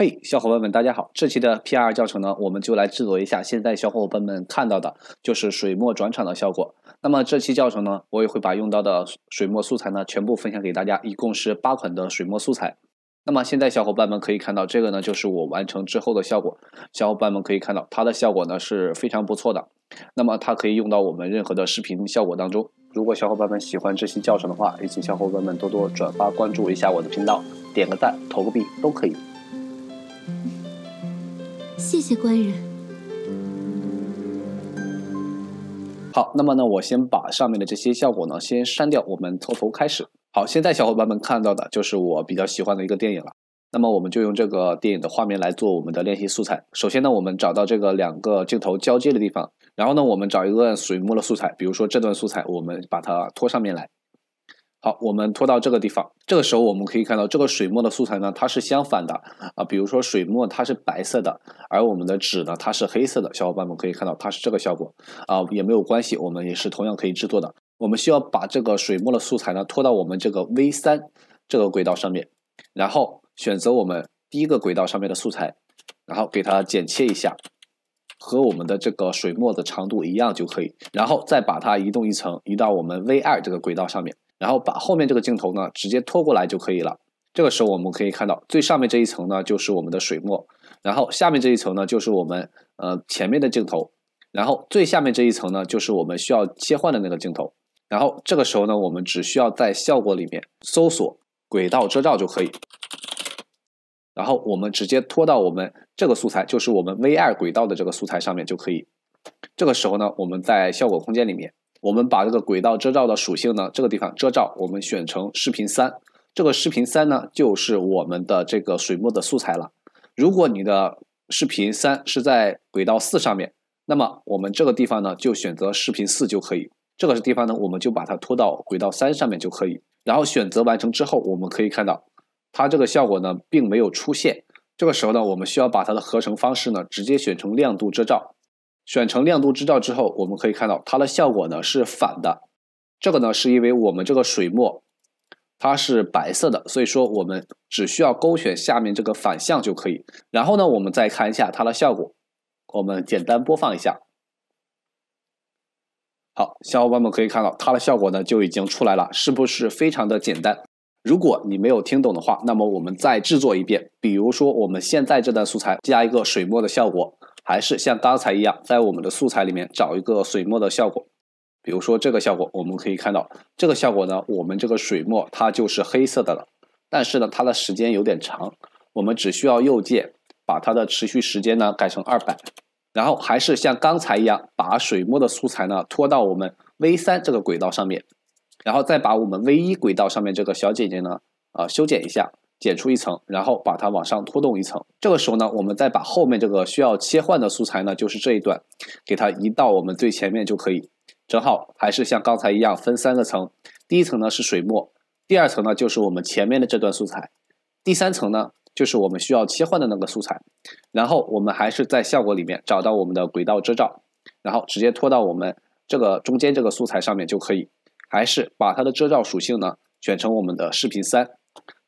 嘿，小伙伴们，大家好！这期的 PR 教程呢，我们就来制作一下。现在小伙伴们看到的就是水墨转场的效果。那么这期教程呢，我也会把用到的水墨素材呢全部分享给大家，一共是八款的水墨素材。那么现在小伙伴们可以看到，这个呢就是我完成之后的效果。小伙伴们可以看到，它的效果呢是非常不错的。那么它可以用到我们任何的视频效果当中。如果小伙伴们喜欢这期教程的话，也请小伙伴们多多转发、关注一下我的频道，点个赞、投个币都可以。谢谢官人。好，那么呢，我先把上面的这些效果呢先删掉，我们从头开始。好，现在小伙伴们看到的就是我比较喜欢的一个电影了。那么我们就用这个电影的画面来做我们的练习素材。首先呢，我们找到这个两个镜头交接的地方，然后呢，我们找一个水墨的素材，比如说这段素材，我们把它拖上面来。好，我们拖到这个地方。这个时候我们可以看到，这个水墨的素材呢，它是相反的啊。比如说水墨它是白色的，而我们的纸呢，它是黑色的。小伙伴们可以看到，它是这个效果啊，也没有关系，我们也是同样可以制作的。我们需要把这个水墨的素材呢拖到我们这个 V 三这个轨道上面，然后选择我们第一个轨道上面的素材，然后给它剪切一下，和我们的这个水墨的长度一样就可以，然后再把它移动一层，移到我们 V 二这个轨道上面。然后把后面这个镜头呢，直接拖过来就可以了。这个时候我们可以看到，最上面这一层呢，就是我们的水墨，然后下面这一层呢，就是我们呃前面的镜头，然后最下面这一层呢，就是我们需要切换的那个镜头。然后这个时候呢，我们只需要在效果里面搜索轨道遮罩就可以，然后我们直接拖到我们这个素材，就是我们 v 二轨道的这个素材上面就可以。这个时候呢，我们在效果空间里面。我们把这个轨道遮罩的属性呢，这个地方遮罩我们选成视频三，这个视频三呢就是我们的这个水墨的素材了。如果你的视频三是在轨道四上面，那么我们这个地方呢就选择视频四就可以。这个地方呢我们就把它拖到轨道三上面就可以。然后选择完成之后，我们可以看到它这个效果呢并没有出现。这个时候呢我们需要把它的合成方式呢直接选成亮度遮罩。选成亮度制造之后，我们可以看到它的效果呢是反的。这个呢是因为我们这个水墨它是白色的，所以说我们只需要勾选下面这个反向就可以。然后呢，我们再看一下它的效果，我们简单播放一下。好，小伙伴们可以看到它的效果呢就已经出来了，是不是非常的简单？如果你没有听懂的话，那么我们再制作一遍，比如说我们现在这段素材加一个水墨的效果。还是像刚才一样，在我们的素材里面找一个水墨的效果，比如说这个效果，我们可以看到这个效果呢，我们这个水墨它就是黑色的了，但是呢，它的时间有点长，我们只需要右键把它的持续时间呢改成二百，然后还是像刚才一样把水墨的素材呢拖到我们 V 三这个轨道上面，然后再把我们 V 一轨道上面这个小姐姐呢啊修剪一下。剪出一层，然后把它往上拖动一层。这个时候呢，我们再把后面这个需要切换的素材呢，就是这一段，给它移到我们最前面就可以。正好还是像刚才一样分三个层，第一层呢是水墨，第二层呢就是我们前面的这段素材，第三层呢就是我们需要切换的那个素材。然后我们还是在效果里面找到我们的轨道遮罩，然后直接拖到我们这个中间这个素材上面就可以。还是把它的遮罩属性呢，选成我们的视频三。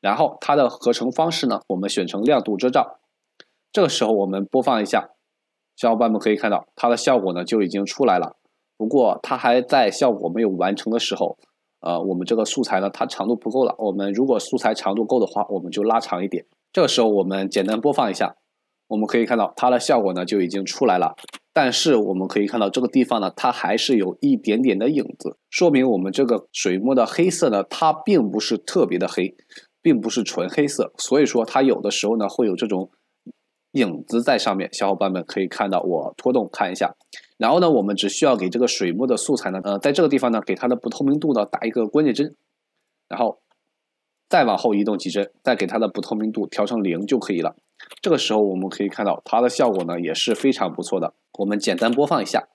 然后它的合成方式呢，我们选成亮度遮罩。这个时候我们播放一下，小伙伴们可以看到它的效果呢就已经出来了。不过它还在效果没有完成的时候，呃，我们这个素材呢它长度不够了。我们如果素材长度够的话，我们就拉长一点。这个时候我们简单播放一下，我们可以看到它的效果呢就已经出来了。但是我们可以看到这个地方呢，它还是有一点点的影子，说明我们这个水墨的黑色呢，它并不是特别的黑。并不是纯黑色，所以说它有的时候呢会有这种影子在上面。小伙伴们可以看到我拖动看一下，然后呢，我们只需要给这个水墨的素材呢，呃，在这个地方呢，给它的不透明度呢打一个关键帧，然后再往后移动几帧，再给它的不透明度调成零就可以了。这个时候我们可以看到它的效果呢也是非常不错的。我们简单播放一下。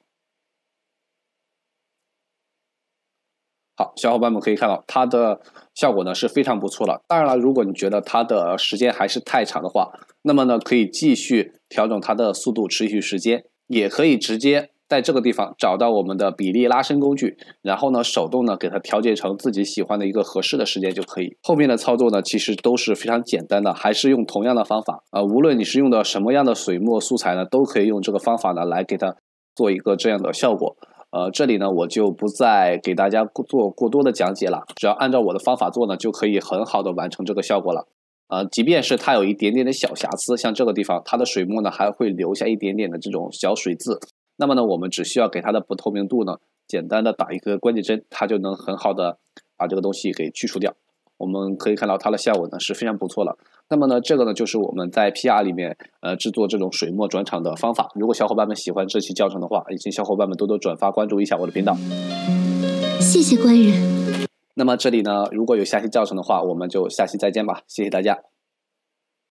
好，小伙伴们可以看到它的效果呢是非常不错了。当然了，如果你觉得它的时间还是太长的话，那么呢可以继续调整它的速度持续时间，也可以直接在这个地方找到我们的比例拉伸工具，然后呢手动呢给它调节成自己喜欢的一个合适的时间就可以。后面的操作呢其实都是非常简单的，还是用同样的方法啊，无论你是用的什么样的水墨素材呢，都可以用这个方法呢来给它做一个这样的效果。呃，这里呢我就不再给大家做过多的讲解了，只要按照我的方法做呢，就可以很好的完成这个效果了。呃，即便是它有一点点的小瑕疵，像这个地方它的水墨呢还会留下一点点的这种小水渍，那么呢我们只需要给它的不透明度呢简单的打一个关键帧，它就能很好的把这个东西给去除掉。我们可以看到它的效果呢是非常不错了。那么呢，这个呢就是我们在 PR 里面呃制作这种水墨转场的方法。如果小伙伴们喜欢这期教程的话，也请小伙伴们多多转发、关注一下我的频道。谢谢官人。那么这里呢，如果有下期教程的话，我们就下期再见吧。谢谢大家。